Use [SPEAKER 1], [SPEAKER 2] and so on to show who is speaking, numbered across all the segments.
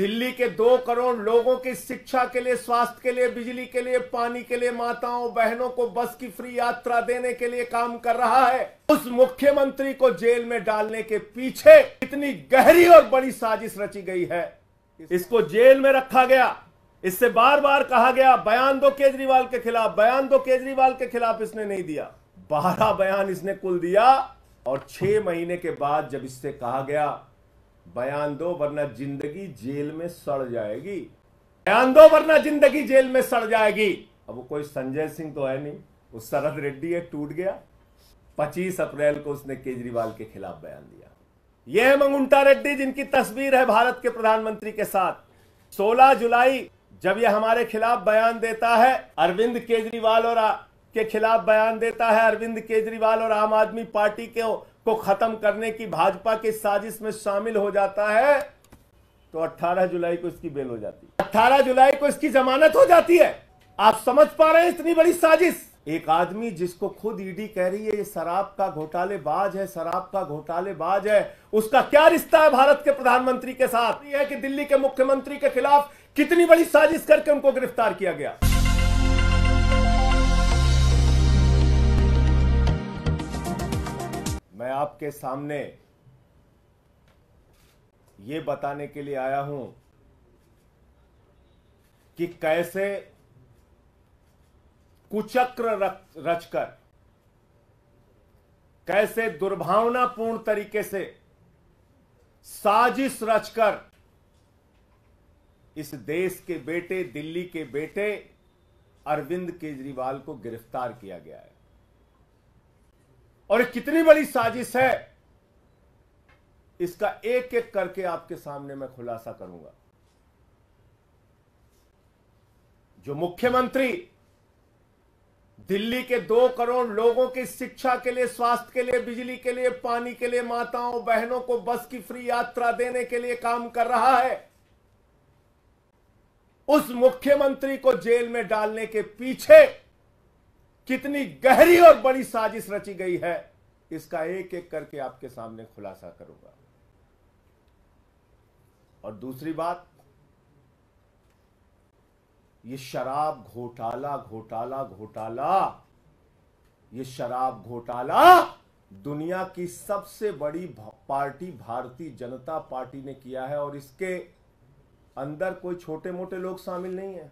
[SPEAKER 1] दिल्ली के दो करोड़ लोगों की शिक्षा के लिए स्वास्थ्य के लिए बिजली के लिए पानी के लिए माताओं बहनों को बस की फ्री यात्रा देने के लिए काम कर रहा है उस मुख्यमंत्री को जेल में डालने के पीछे इतनी गहरी और बड़ी साजिश रची गई है इसको जेल में रखा गया इससे बार बार कहा गया बयान दो केजरीवाल के खिलाफ बयान दो केजरीवाल के खिलाफ इसने नहीं दिया बारह बयान इसने कुल दिया और छह महीने के बाद जब इससे कहा गया बयान दो वरना जिंदगी जेल में सड़ जाएगी बयान दो वरना जिंदगी जेल में सड़ जाएगी अब वो कोई संजय सिंह तो है नहीं वो शरद रेड्डी है टूट गया पच्चीस अप्रैल को उसने केजरीवाल के खिलाफ बयान दिया यह है मंगुंटा रेड्डी जिनकी तस्वीर है भारत के प्रधानमंत्री के साथ 16 जुलाई जब यह हमारे खिलाफ बयान देता है अरविंद केजरीवाल और के खिलाफ बयान देता है अरविंद केजरीवाल और आम आदमी पार्टी के को खत्म करने की भाजपा की साजिश में शामिल हो जाता है तो 18 जुलाई को इसकी बेल हो जाती है 18 जुलाई को इसकी जमानत हो जाती है आप समझ पा रहे हैं इतनी बड़ी साजिश एक आदमी जिसको खुद ईडी कह रही है ये शराब का घोटाले बाज है शराब का घोटाले बाज है उसका क्या रिश्ता है भारत के प्रधानमंत्री के साथ है कि दिल्ली के मुख्यमंत्री के खिलाफ कितनी बड़ी साजिश करके उनको गिरफ्तार किया गया मैं आपके सामने ये बताने के लिए आया हूं कि कैसे कुचक्र रचकर कैसे दुर्भावनापूर्ण तरीके से साजिश रचकर इस देश के बेटे दिल्ली के बेटे अरविंद केजरीवाल को गिरफ्तार किया गया है और कितनी बड़ी साजिश है इसका एक एक करके आपके सामने मैं खुलासा करूंगा जो मुख्यमंत्री दिल्ली के दो करोड़ लोगों की शिक्षा के लिए स्वास्थ्य के लिए बिजली के लिए पानी के लिए माताओं बहनों को बस की फ्री यात्रा देने के लिए काम कर रहा है उस मुख्यमंत्री को जेल में डालने के पीछे कितनी गहरी और बड़ी साजिश रची गई है इसका एक एक करके आपके सामने खुलासा करूंगा और दूसरी बात ये शराब घोटाला घोटाला घोटाला ये शराब घोटाला दुनिया की सबसे बड़ी पार्टी भारतीय जनता पार्टी ने किया है और इसके अंदर कोई छोटे मोटे लोग शामिल नहीं है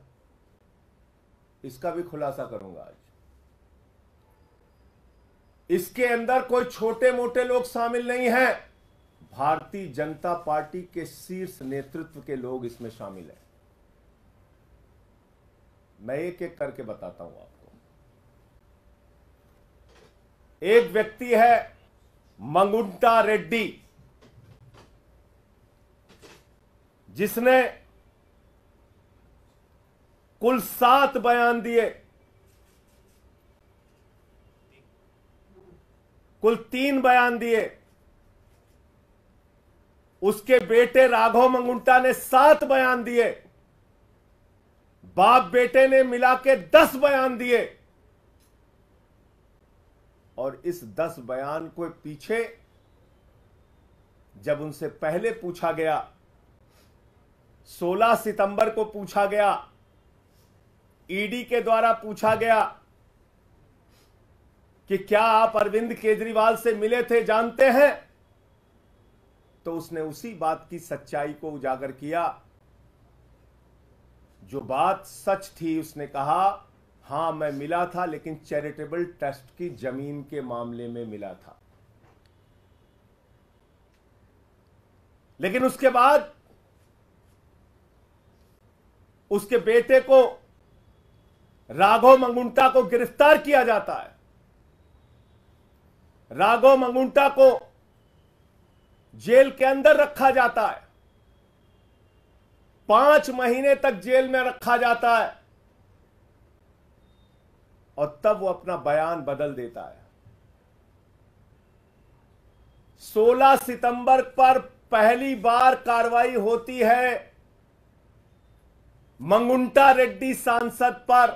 [SPEAKER 1] इसका भी खुलासा करूंगा आज इसके अंदर कोई छोटे मोटे लोग शामिल नहीं है भारतीय जनता पार्टी के शीर्ष नेतृत्व के लोग इसमें शामिल हैं मैं एक एक करके बताता हूं आपको एक व्यक्ति है मंगुंटा रेड्डी जिसने कुल सात बयान दिए कुल तीन बयान दिए उसके बेटे राघव मंगुंटा ने सात बयान दिए बाप बेटे ने मिला के दस बयान दिए और इस दस बयान को पीछे जब उनसे पहले पूछा गया 16 सितंबर को पूछा गया ईडी के द्वारा पूछा गया कि क्या आप अरविंद केजरीवाल से मिले थे जानते हैं तो उसने उसी बात की सच्चाई को उजागर किया जो बात सच थी उसने कहा हां मैं मिला था लेकिन चैरिटेबल ट्रस्ट की जमीन के मामले में मिला था लेकिन उसके बाद उसके बेटे को राघव मंगुंटा को गिरफ्तार किया जाता है राघव मंगुंटा को जेल के अंदर रखा जाता है पांच महीने तक जेल में रखा जाता है और तब वो अपना बयान बदल देता है 16 सितंबर पर पहली बार कार्रवाई होती है मंगुंटा रेड्डी सांसद पर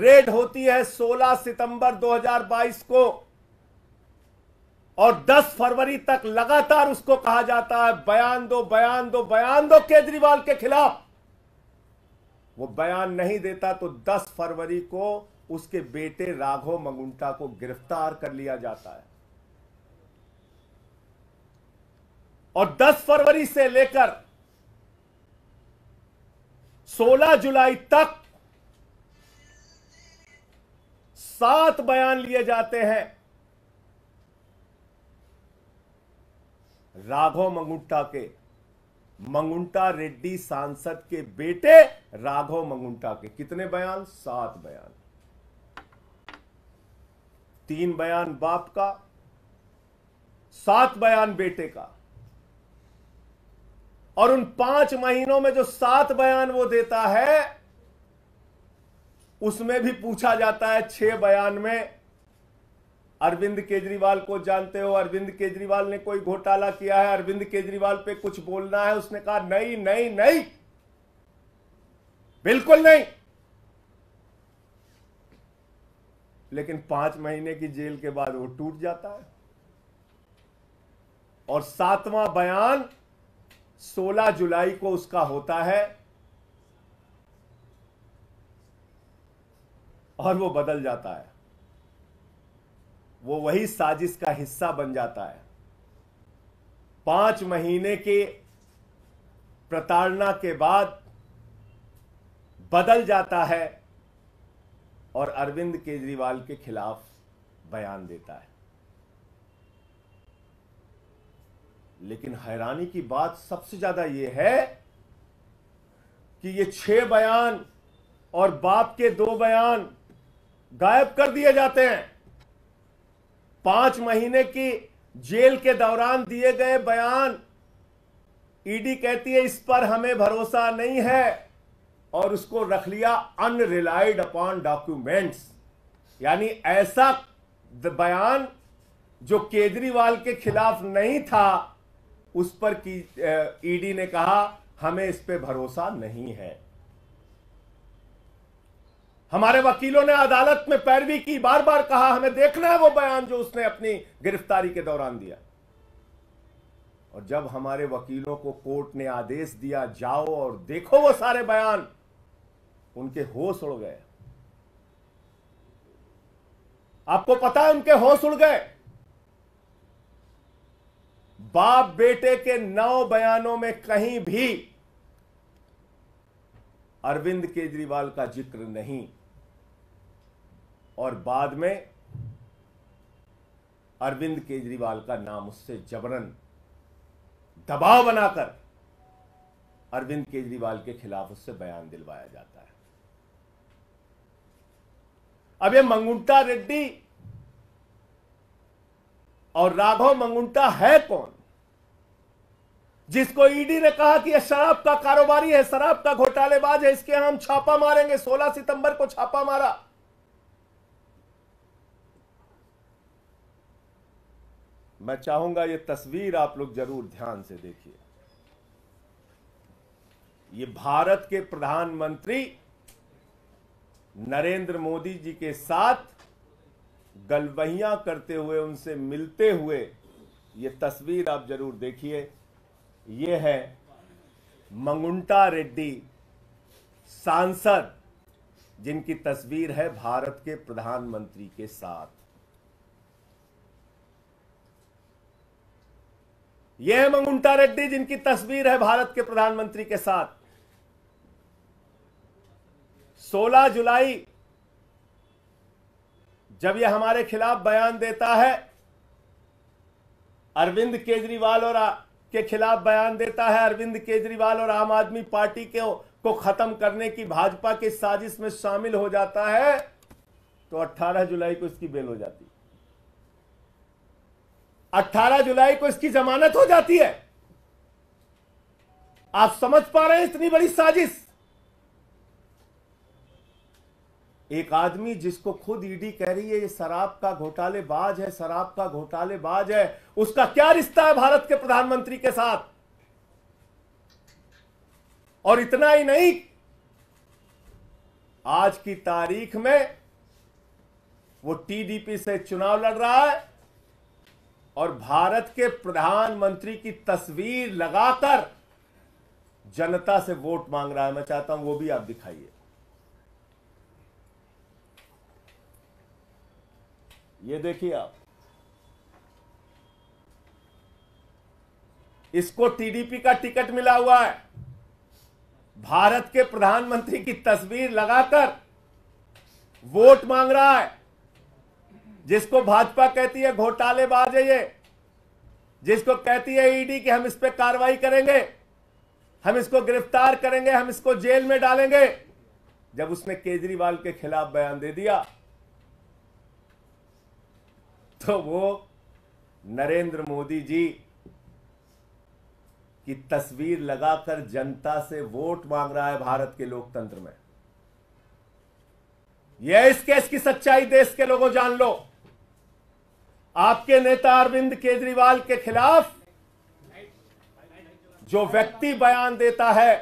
[SPEAKER 1] रेड होती है 16 सितंबर 2022 को और 10 फरवरी तक लगातार उसको कहा जाता है बयान दो बयान दो बयान दो केजरीवाल के खिलाफ वो बयान नहीं देता तो 10 फरवरी को उसके बेटे राघव मंगुंटा को गिरफ्तार कर लिया जाता है और 10 फरवरी से लेकर 16 जुलाई तक सात बयान लिए जाते हैं राघव मंगुंटा के मंगुंटा रेड्डी सांसद के बेटे राघव मंगुंटा के कितने बयान सात बयान तीन बयान बाप का सात बयान बेटे का और उन पांच महीनों में जो सात बयान वो देता है उसमें भी पूछा जाता है छह बयान में अरविंद केजरीवाल को जानते हो अरविंद केजरीवाल ने कोई घोटाला किया है अरविंद केजरीवाल पे कुछ बोलना है उसने कहा नहीं नहीं नहीं बिल्कुल नहीं लेकिन पांच महीने की जेल के बाद वो टूट जाता है और सातवां बयान 16 जुलाई को उसका होता है और वो बदल जाता है वो वही साजिश का हिस्सा बन जाता है पांच महीने के प्रताड़ना के बाद बदल जाता है और अरविंद केजरीवाल के खिलाफ बयान देता है लेकिन हैरानी की बात सबसे ज्यादा यह है कि ये छह बयान और बाप के दो बयान गायब कर दिए जाते हैं पांच महीने की जेल के दौरान दिए गए बयान ईडी कहती है इस पर हमें भरोसा नहीं है और उसको रख लिया अनरिलाइड अपॉन डॉक्यूमेंट्स यानी ऐसा बयान जो केजरीवाल के खिलाफ नहीं था उस पर ईडी ने कहा हमें इस पे भरोसा नहीं है हमारे वकीलों ने अदालत में पैरवी की बार बार कहा हमें देखना है वो बयान जो उसने अपनी गिरफ्तारी के दौरान दिया और जब हमारे वकीलों को कोर्ट ने आदेश दिया जाओ और देखो वो सारे बयान उनके होश उड़ गए आपको पता है उनके होश उड़ गए बाप बेटे के नौ बयानों में कहीं भी अरविंद केजरीवाल का जिक्र नहीं और बाद में अरविंद केजरीवाल का नाम उससे जबरन दबाव बनाकर अरविंद केजरीवाल के खिलाफ उससे बयान दिलवाया जाता है अब ये मंगुंटा रेड्डी और राघव मंगुंटा है कौन जिसको ईडी ने कहा कि यह शराब का कारोबारी है शराब का घोटालेबाज है इसके हम छापा मारेंगे 16 सितंबर को छापा मारा मैं चाहूंगा ये तस्वीर आप लोग जरूर ध्यान से देखिए ये भारत के प्रधानमंत्री नरेंद्र मोदी जी के साथ गलवहियां करते हुए उनसे मिलते हुए ये तस्वीर आप जरूर देखिए ये है मंगुंटा रेड्डी सांसद जिनकी तस्वीर है भारत के प्रधानमंत्री के साथ ये है मंगुंटा रेड्डी जिनकी तस्वीर है भारत के प्रधानमंत्री के साथ 16 जुलाई जब यह हमारे खिलाफ बयान देता है अरविंद केजरीवाल और आ, के खिलाफ बयान देता है अरविंद केजरीवाल और आम आदमी पार्टी के को खत्म करने की भाजपा की साजिश में शामिल हो जाता है तो 18 जुलाई को इसकी बेल हो जाती है 18 जुलाई को इसकी जमानत हो जाती है आप समझ पा रहे हैं इतनी बड़ी साजिश एक आदमी जिसको खुद ईडी कह रही है ये शराब का घोटालेबाज है शराब का घोटालेबाज है उसका क्या रिश्ता है भारत के प्रधानमंत्री के साथ और इतना ही नहीं आज की तारीख में वो टीडीपी से चुनाव लड़ रहा है और भारत के प्रधानमंत्री की तस्वीर लगाकर जनता से वोट मांग रहा है मैं चाहता हूं वो भी आप दिखाइए ये देखिए आप इसको टीडीपी का टिकट मिला हुआ है भारत के प्रधानमंत्री की तस्वीर लगाकर वोट मांग रहा है जिसको भाजपा कहती है घोटालेबाज है ये जिसको कहती है ईडी कि हम इस पर कार्रवाई करेंगे हम इसको गिरफ्तार करेंगे हम इसको जेल में डालेंगे जब उसने केजरीवाल के खिलाफ बयान दे दिया तो वो नरेंद्र मोदी जी की तस्वीर लगाकर जनता से वोट मांग रहा है भारत के लोकतंत्र में यह इस केस की सच्चाई देश के लोगों जान लो आपके नेता अरविंद केजरीवाल के खिलाफ जो व्यक्ति बयान देता है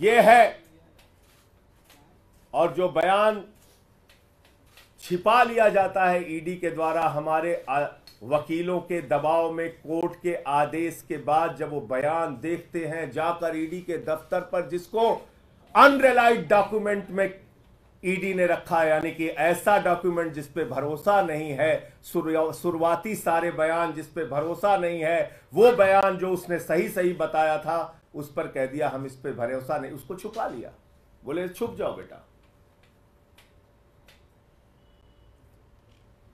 [SPEAKER 1] यह है और जो बयान छिपा लिया जाता है ईडी के द्वारा हमारे वकीलों के दबाव में कोर्ट के आदेश के बाद जब वो बयान देखते हैं जाकर ईडी के दफ्तर पर जिसको अनरिलाइड डॉक्यूमेंट में ईडी ने रखा यानी कि ऐसा डॉक्यूमेंट जिस पे भरोसा नहीं है शुरुआती सारे बयान जिस पे भरोसा नहीं है वो बयान जो उसने सही सही बताया था उस पर कह दिया हम इस पे भरोसा नहीं उसको छुपा लिया बोले छुप जाओ बेटा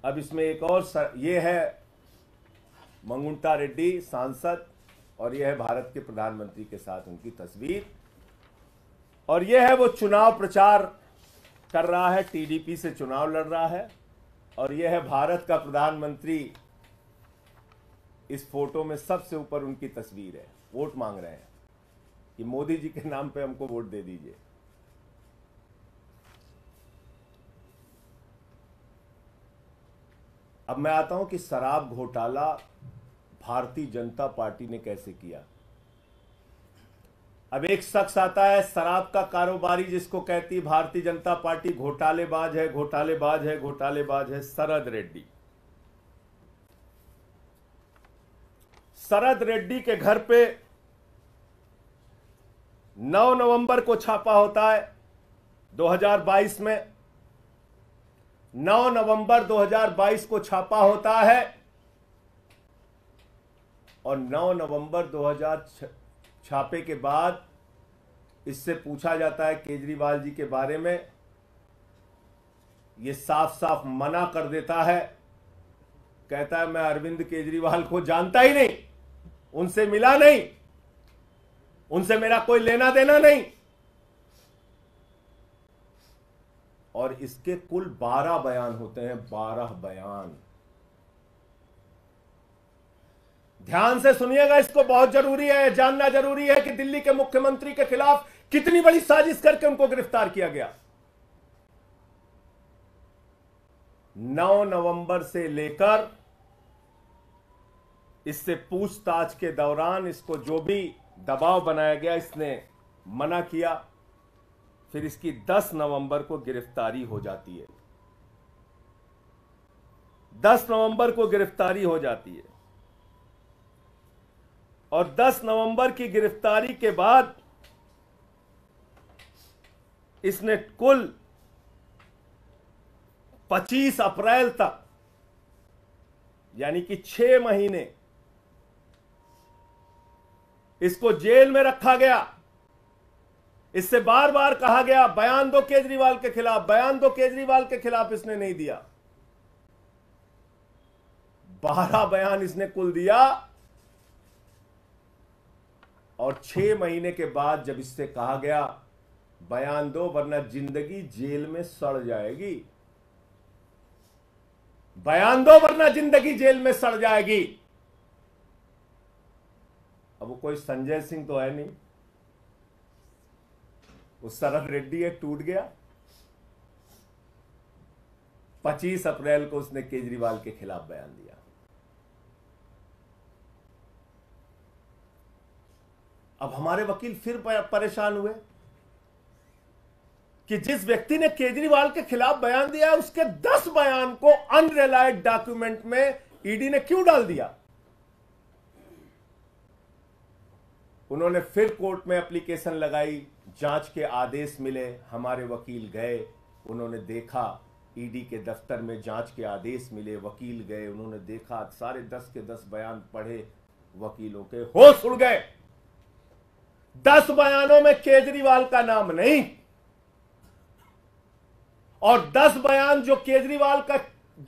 [SPEAKER 1] अब इसमें एक और सर, ये है मंगुंटा रेड्डी सांसद और यह है भारत के प्रधानमंत्री के साथ उनकी तस्वीर और यह है वो चुनाव प्रचार कर रहा है टीडीपी से चुनाव लड़ रहा है और यह है भारत का प्रधानमंत्री इस फोटो में सबसे ऊपर उनकी तस्वीर है वोट मांग रहे हैं कि मोदी जी के नाम पे हमको वोट दे दीजिए अब मैं आता हूं कि शराब घोटाला भारतीय जनता पार्टी ने कैसे किया अब एक शख्स आता है शराब का कारोबारी जिसको कहती भारतीय जनता पार्टी घोटालेबाज है घोटालेबाज है घोटालेबाज है शरद रेड्डी शरद रेड्डी के घर पे 9 नवंबर को छापा होता है 2022 में 9 नवंबर 2022 को छापा होता है और 9 नवंबर 2006 छापे के बाद इससे पूछा जाता है केजरीवाल जी के बारे में ये साफ साफ मना कर देता है कहता है मैं अरविंद केजरीवाल को जानता ही नहीं उनसे मिला नहीं उनसे मेरा कोई लेना देना नहीं और इसके कुल बारह बयान होते हैं बारह बयान ध्यान से सुनिएगा इसको बहुत जरूरी है जानना जरूरी है कि दिल्ली के मुख्यमंत्री के खिलाफ कितनी बड़ी साजिश करके उनको गिरफ्तार किया गया 9 नवंबर से लेकर इससे पूछताछ के दौरान इसको जो भी दबाव बनाया गया इसने मना किया फिर इसकी 10 नवंबर को गिरफ्तारी हो जाती है 10 नवंबर को गिरफ्तारी हो जाती है और 10 नवंबर की गिरफ्तारी के बाद इसने कुल 25 अप्रैल तक यानी कि छह महीने इसको जेल में रखा गया इससे बार बार कहा गया बयान दो केजरीवाल के खिलाफ बयान दो केजरीवाल के खिलाफ इसने नहीं दिया बारह बयान इसने कुल दिया और छह महीने के बाद जब इससे कहा गया बयान दो वरना जिंदगी जेल में सड़ जाएगी बयान दो वरना जिंदगी जेल में सड़ जाएगी अब वो कोई संजय सिंह तो है नहीं वो शरद रेड्डी है टूट गया 25 अप्रैल को उसने केजरीवाल के खिलाफ बयान दिया अब हमारे वकील फिर परेशान हुए कि जिस व्यक्ति ने केजरीवाल के खिलाफ बयान दिया उसके दस बयान को अनरिलायड डॉक्यूमेंट में ईडी e ने क्यों डाल दिया उन्होंने फिर कोर्ट में एप्लीकेशन लगाई जांच के आदेश मिले हमारे वकील गए उन्होंने देखा ईडी e के दफ्तर में जांच के आदेश मिले वकील गए उन्होंने देखा सारे दस के दस बयान पढ़े वकीलों के होश उड़ गए दस बयानों में केजरीवाल का नाम नहीं और दस बयान जो केजरीवाल का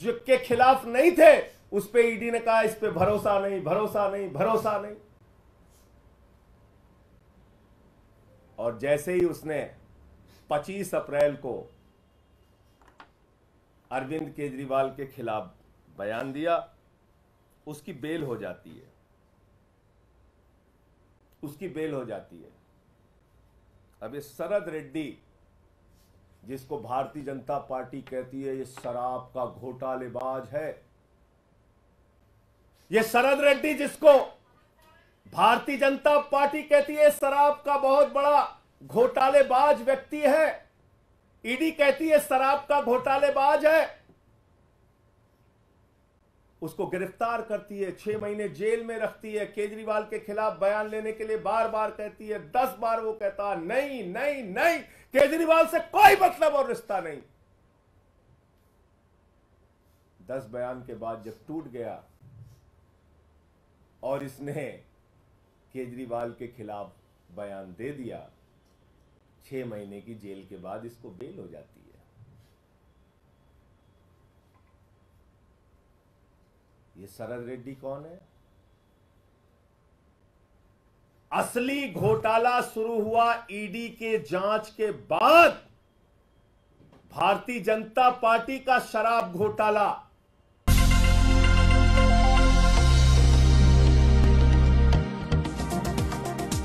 [SPEAKER 1] जो के खिलाफ नहीं थे उस पर ईडी e ने कहा इस पर भरोसा नहीं भरोसा नहीं भरोसा नहीं और जैसे ही उसने 25 अप्रैल को अरविंद केजरीवाल के खिलाफ बयान दिया उसकी बेल हो जाती है उसकी बेल हो जाती है अब ये शरद रेड्डी जिसको भारतीय जनता पार्टी कहती है ये शराब का घोटालेबाज है ये शरद रेड्डी जिसको भारतीय जनता पार्टी कहती है शराब का बहुत बड़ा घोटालेबाज व्यक्ति है ईडी कहती है शराब का घोटालेबाज है उसको गिरफ्तार करती है छह महीने जेल में रखती है केजरीवाल के खिलाफ बयान लेने के लिए बार बार कहती है दस बार वो कहता नहीं नहीं नहीं केजरीवाल से कोई मतलब और रिश्ता नहीं दस बयान के बाद जब टूट गया और इसने केजरीवाल के खिलाफ बयान दे दिया छह महीने की जेल के बाद इसको बेल हो जाती है ये शरद रेड्डी कौन है असली घोटाला शुरू हुआ ईडी के जांच के बाद भारतीय जनता पार्टी का शराब घोटाला